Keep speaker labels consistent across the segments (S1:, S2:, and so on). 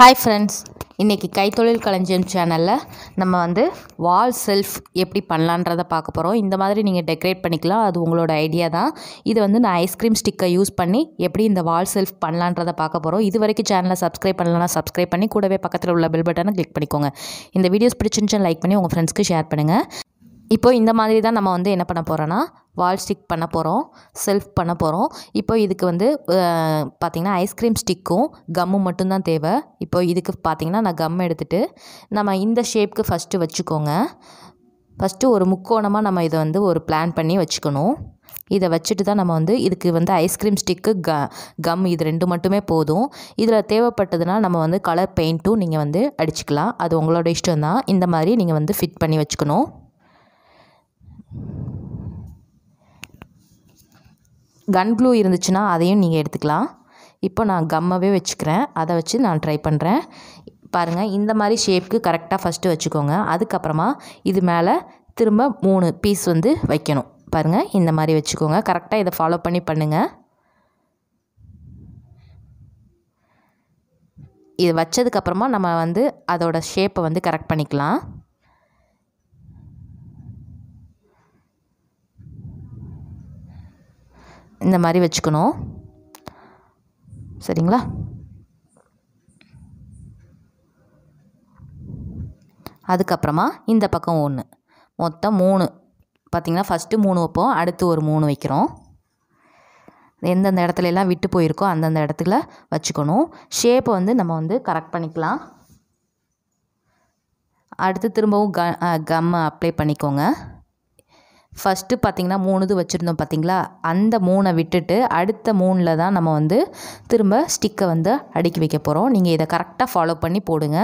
S1: hi friends இன்றைக்கி கைத்தொழில் களஞ்சியம் சேனலில் நம்ம வந்து வால் செல்ஃப் எப்படி பண்ணலான்றதை பார்க்க போகிறோம் இந்த மாதிரி நீங்கள் டெக்கரேட் பண்ணிக்கலாம் அது உங்களோட ஐடியா தான் இது வந்து நான் ஐஸ்கிரீம் ஸ்டிக்கை யூஸ் பண்ணி எப்படி இந்த வால் செல்ஃப் பண்ணலான்றதை பார்க்க போகிறோம் இது வரைக்கும் சேனலை சப்ஸ்கிரைப் பண்ணலன்னா சப்ஸ்கிரைப் பண்ணி கூடவே பக்கத்தில் உள்ள பெல் பட்டனை கிளிக் பண்ணிக்கோங்க இந்த வீடியோஸ் பிடிச்சிருந்துச்சு லைக் பண்ணி உங்கள் ஃப்ரெண்ட்ஸ்க்கு ஷேர் பண்ணுங்கள் இப்போ இந்த மாதிரி தான் நம்ம வந்து என்ன பண்ண போகிறோன்னா வால் ஸ்டிக் பண்ண போகிறோம் செல்ஃப் பண்ண போகிறோம் இப்போ இதுக்கு வந்து பார்த்திங்கன்னா ஐஸ்கிரீம் ஸ்டிக்கும் கம்மும் மட்டும்தான் தேவை இப்போ இதுக்கு பார்த்திங்கன்னா நான் கம் எடுத்துகிட்டு நம்ம இந்த ஷேப்க்கு ஃபஸ்ட்டு வச்சுக்கோங்க ஃபஸ்ட்டு ஒரு முக்கோணமாக நம்ம இதை வந்து ஒரு பிளான் பண்ணி வச்சுக்கணும் இதை வச்சுட்டு தான் நம்ம வந்து இதுக்கு வந்து ஐஸ்கிரீம் ஸ்டிக்கு க கம் இது ரெண்டு மட்டுமே போதும் இதில் தேவைப்பட்டதுனால் நம்ம வந்து கலர் பெயிண்ட்டும் நீங்கள் வந்து அடிச்சுக்கலாம் அது உங்களோட இஷ்டம் தான் இந்த மாதிரி நீங்கள் வந்து ஃபிட் பண்ணி வச்சுக்கணும் கன் க்ளூ இருந்துச்சுன்னா அதையும் நீங்கள் எடுத்துக்கலாம் இப்போ நான் கம்மவே வச்சுக்கிறேன் அதை வச்சு நான் ட்ரை பண்ணுறேன் பாருங்கள் இந்த மாதிரி ஷேப்புக்கு கரெக்டாக ஃபஸ்ட்டு வச்சுக்கோங்க அதுக்கப்புறமா இது மேலே திரும்ப மூணு பீஸ் வந்து வைக்கணும் பாருங்கள் இந்த மாதிரி வச்சுக்கோங்க கரெக்டாக இதை ஃபாலோ பண்ணி பண்ணுங்கள் இது வச்சதுக்கப்புறமா நம்ம வந்து அதோடய ஷேப்பை வந்து கரெக்ட் பண்ணிக்கலாம் இந்த மாதிரி வச்சுக்கணும் சரிங்களா அதுக்கப்புறமா இந்த பக்கம் ஒன்று மொத்தம் மூணு பார்த்திங்கன்னா ஃபஸ்ட்டு மூணு வைப்போம் அடுத்து ஒரு மூணு வைக்கிறோம் எந்தெந்த இடத்துல எல்லாம் விட்டு போயிருக்கோ அந்தந்த இடத்துல வச்சுக்கணும் ஷேப்பை வந்து நம்ம வந்து கரெக்ட் பண்ணிக்கலாம் அடுத்து திரும்பவும் க கம்மை அப்ளை பண்ணிக்கோங்க ஃபஸ்ட்டு பார்த்திங்கன்னா மூணு இது வச்சுருந்தோம் பார்த்திங்களா அந்த மூனை விட்டுட்டு அடுத்த மூணில் தான் நம்ம வந்து திரும்ப ஸ்டிக்கை வந்து அடுக்கி வைக்க போகிறோம் நீங்கள் இதை கரெக்டாக ஃபாலோ பண்ணி போடுங்க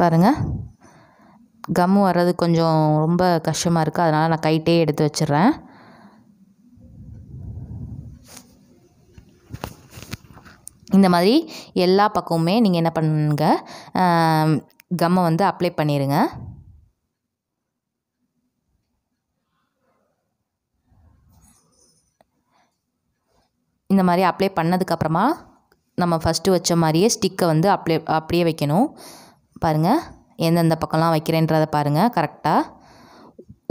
S1: பாருங்கள் கம்மு வர்றது கொஞ்சம் ரொம்ப கஷ்டமாக இருக்குது அதனால் நான் கைட்டே எடுத்து வச்சிடுறேன் இந்த மாதிரி எல்லா பக்கமுமே நீங்கள் என்ன பண்ணுங்க கம்மை வந்து அப்ளை பண்ணிடுங்க இந்த மாதிரி அப்ளை பண்ணதுக்கப்புறமா நம்ம ஃபஸ்ட்டு வச்ச மாதிரியே ஸ்டிக்கை வந்து அப்ளை அப்படியே வைக்கணும் பாருங்கள் எந்தெந்த பக்கம்லாம் வைக்கிறேன்றதை பாருங்கள் கரெக்டாக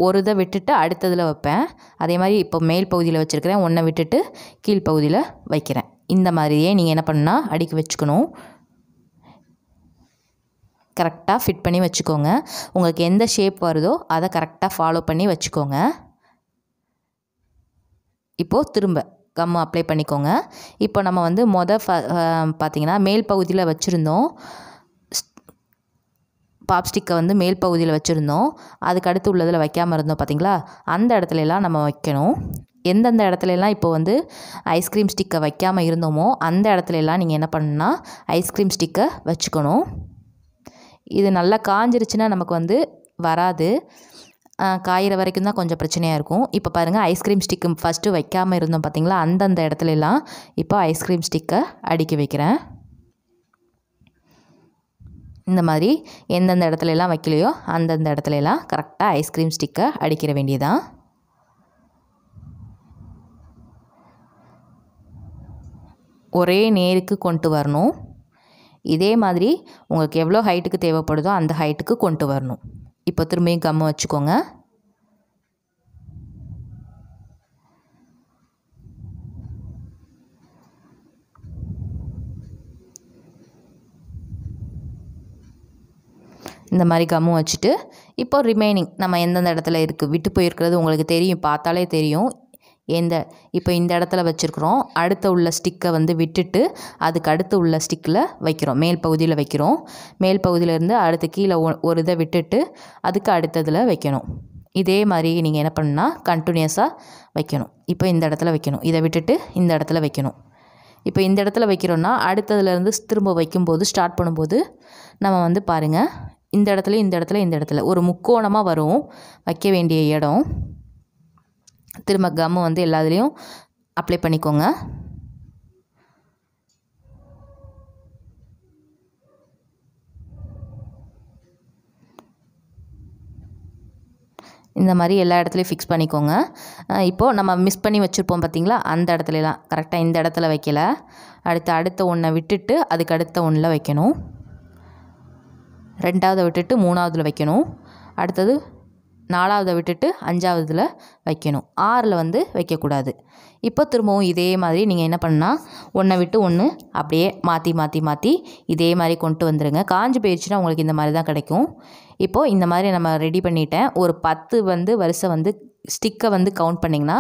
S1: ஒரு இதை விட்டுட்டு அடுத்ததில் வைப்பேன் அதே மாதிரி இப்போ மேல் பகுதியில் வச்சுருக்கிறேன் ஒன்றை விட்டுட்டு கீழ்ப்பகுதியில் வைக்கிறேன் இந்த மாதிரியே நீங்கள் என்ன பண்ணால் அடுக்கி வச்சுக்கணும் கரெக்டாக ஃபிட் பண்ணி வச்சுக்கோங்க உங்களுக்கு எந்த ஷேப் வருதோ அதை கரெக்டாக ஃபாலோ பண்ணி வச்சுக்கோங்க இப்போது திரும்ப கம்மு அப்ளை பண்ணிக்கோங்க இப்போ நம்ம வந்து மொதல் ஃப பார்த்திங்கன்னா மேல் பகுதியில் வச்சுருந்தோம் பாப்ஸ்டிக்கை வந்து மேல் பகுதியில் வச்சுருந்தோம் அதுக்கு அடுத்து உள்ளதில் வைக்காமல் இருந்தோம் பார்த்திங்களா அந்த இடத்துலலாம் நம்ம வைக்கணும் எந்தெந்த இடத்துலலாம் இப்போ வந்து ஐஸ்கிரீம் ஸ்டிக்கை வைக்காமல் இருந்தோமோ அந்த இடத்துலலாம் நீங்கள் என்ன பண்ணுன்னா ஐஸ்கிரீம் ஸ்டிக்கை வச்சுக்கணும் இது நல்லா காஞ்சிருச்சுன்னா நமக்கு வந்து வராது காயிற வரைக்கும் தான் கொஞ்சம் பிரச்சனையாக இருக்கும் இப்போ பாருங்கள் ஐஸ்கிரீம் ஸ்டிக்கு ஃபஸ்ட்டு வைக்காமல் இருந்தோம் பார்த்திங்களா அந்தந்த இடத்துலலாம் இப்போ ஐஸ்கிரீம் ஸ்டிக்கை அடுக்கி வைக்கிறேன் இந்த மாதிரி எந்தெந்த இடத்துலலாம் வைக்கலையோ அந்தந்த இடத்துலலாம் கரெக்டாக ஐஸ்கிரீம் ஸ்டிக்கை அடிக்கிற வேண்டியதான் ஒரே நேருக்கு கொண்டு வரணும் இதே மாதிரி உங்களுக்கு எவ்வளோ ஹைட்டுக்கு தேவைப்படுதோ அந்த ஹைட்டுக்கு கொண்டு வரணும் இப்போ திரும்பியும் கம்மை வச்சுக்கோங்க இந்த மாதிரி கம்மு வச்சுட்டு இப்போ ரிமைனிங் நம்ம எந்தெந்த இடத்துல இருக்குது விட்டு போயிருக்கிறது உங்களுக்கு தெரியும் பார்த்தாலே தெரியும் எந்த இப்போ இந்த இடத்துல வச்சுருக்குறோம் அடுத்த உள்ள ஸ்டிக்கை வந்து விட்டுட்டு அதுக்கு அடுத்து உள்ள ஸ்டிக்கில் வைக்கிறோம் மேல் பகுதியில் வைக்கிறோம் மேல் பகுதியிலேருந்து அடுத்து கீழே ஒரு இதை விட்டுட்டு அதுக்கு அடுத்ததில் வைக்கணும் இதே மாதிரி நீங்கள் என்ன பண்ணுன்னா கண்டினியூஸாக வைக்கணும் இப்போ இந்த இடத்துல வைக்கணும் இதை விட்டுட்டு இந்த இடத்துல வைக்கணும் இப்போ இந்த இடத்துல வைக்கிறோன்னா அடுத்ததுலேருந்து திரும்ப வைக்கும்போது ஸ்டார்ட் பண்ணும்போது நம்ம வந்து பாருங்கள் இந்த இடத்துல இந்த இடத்துல இந்த இடத்துல ஒரு முக்கோணமாக வரும் வைக்க வேண்டிய இடம் திரும்ப கம்மு வந்து எல்லாத்துலேயும் அப்ளை பண்ணிக்கோங்க இந்த மாதிரி எல்லா இடத்துலையும் ஃபிக்ஸ் பண்ணிக்கோங்க இப்போது நம்ம மிஸ் பண்ணி வச்சுருப்போம் பார்த்திங்களா அந்த இடத்துலலாம் கரெக்டாக இந்த இடத்துல வைக்கல அடுத்து அடுத்த ஒன்றை விட்டுட்டு அதுக்கு அடுத்த ஒன்றில் வைக்கணும் ரெண்டாவதை விட்டுட்டு மூணாவதில் வைக்கணும் அடுத்தது நாலாவதை விட்டுட்டு அஞ்சாவதில் வைக்கணும் ஆறில் வந்து வைக்கக்கூடாது இப்போ திரும்பவும் இதே மாதிரி நீங்கள் என்ன பண்ணால் ஒன்றை விட்டு ஒன்று அப்படியே மாற்றி மாற்றி மாற்றி இதே மாதிரி கொண்டு வந்துடுங்க காஞ்சி போயிடுச்சுன்னா உங்களுக்கு இந்த மாதிரி தான் கிடைக்கும் இப்போது இந்த மாதிரி நம்ம ரெடி பண்ணிட்டேன் ஒரு பத்து வந்து வருஷம் வந்து ஸ்டிக்கை வந்து கவுண்ட் பண்ணிங்கன்னா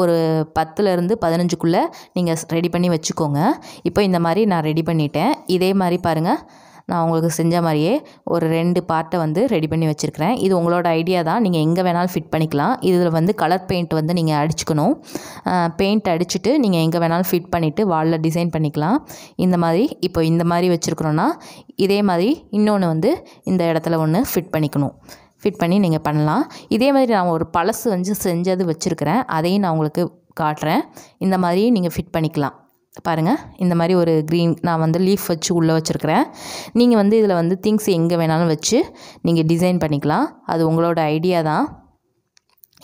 S1: ஒரு பத்துலேருந்து பதினஞ்சுக்குள்ளே நீங்கள் ரெடி பண்ணி வச்சுக்கோங்க இப்போ இந்த மாதிரி நான் ரெடி பண்ணிட்டேன் இதே மாதிரி பாருங்கள் நான் உங்களுக்கு செஞ்ச மாதிரியே ஒரு ரெண்டு பார்ட்டை வந்து ரெடி பண்ணி வச்சுருக்கிறேன் இது உங்களோட ஐடியா தான் நீங்கள் எங்கே வேணாலும் ஃபிட் பண்ணிக்கலாம் இதில் வந்து கலர் பெயிண்ட் வந்து நீங்கள் அடிச்சுக்கணும் பெயிண்ட் அடிச்சுட்டு நீங்கள் எங்கே வேணாலும் ஃபிட் பண்ணிவிட்டு வாலில் டிசைன் பண்ணிக்கலாம் இந்த மாதிரி இப்போ இந்த மாதிரி வச்சுருக்குறோன்னா இதே மாதிரி இன்னொன்று வந்து இந்த இடத்துல ஒன்று ஃபிட் பண்ணிக்கணும் ஃபிட் பண்ணி நீங்கள் பண்ணலாம் இதே மாதிரி நான் ஒரு பழசு வந்து செஞ்சது வச்சுருக்கிறேன் அதையும் நான் உங்களுக்கு காட்டுறேன் இந்த மாதிரியும் நீங்கள் ஃபிட் பண்ணிக்கலாம் பாருங்கள் இந்த மாதிரி ஒரு க்ரீன் நான் வந்து லீஃப் வச்சு உள்ளே வச்சுருக்கிறேன் நீங்கள் வந்து இதில் வந்து திங்ஸ் எங்கே வேணாலும் வச்சு நீங்கள் டிசைன் பண்ணிக்கலாம் அது உங்களோட ஐடியா தான்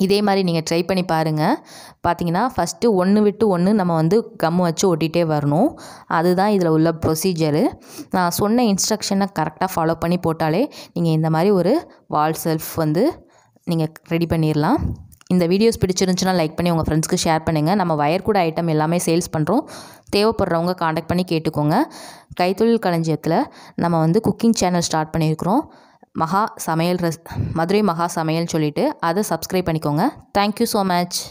S1: இதே மாதிரி நீங்கள் ட்ரை பண்ணி பாருங்கள் பார்த்தீங்கன்னா ஃபஸ்ட்டு ஒன்று விட்டு ஒன்று நம்ம வந்து கம் வச்சு ஒட்டிகிட்டே வரணும் அதுதான் இதில் உள்ள ப்ரொசீஜரு நான் சொன்ன இன்ஸ்ட்ரக்ஷனை கரெக்டாக ஃபாலோ பண்ணி போட்டாலே நீங்கள் இந்த மாதிரி ஒரு வால் செல்ஃப் வந்து நீங்கள் ரெடி பண்ணிடலாம் இந்த வீடியோஸ் பிடிச்சிருந்துச்சுன்னா லைக் பண்ணி உங்கள் ஃப்ரெண்ட்ஸ்க்கு ஷேர் பண்ணுங்கள் நம்ம வயர் கூட ஐட்டம் எல்லாமே சேல்ஸ் பண்ணுறோம் தேவைப்படுறவங்க காண்டாக்ட் பண்ணி கேட்டுக்கோங்க கைத்தொழில் களஞ்சியத்தில் நம்ம வந்து குக்கிங் சேனல் ஸ்டார்ட் பண்ணியிருக்கிறோம் மகா சமையல் ரெஸ் மதுரை மகா சமையல்னு சொல்லிவிட்டு அதை சப்ஸ்கிரைப் பண்ணிக்கோங்க தேங்க்யூ ஸோ மச்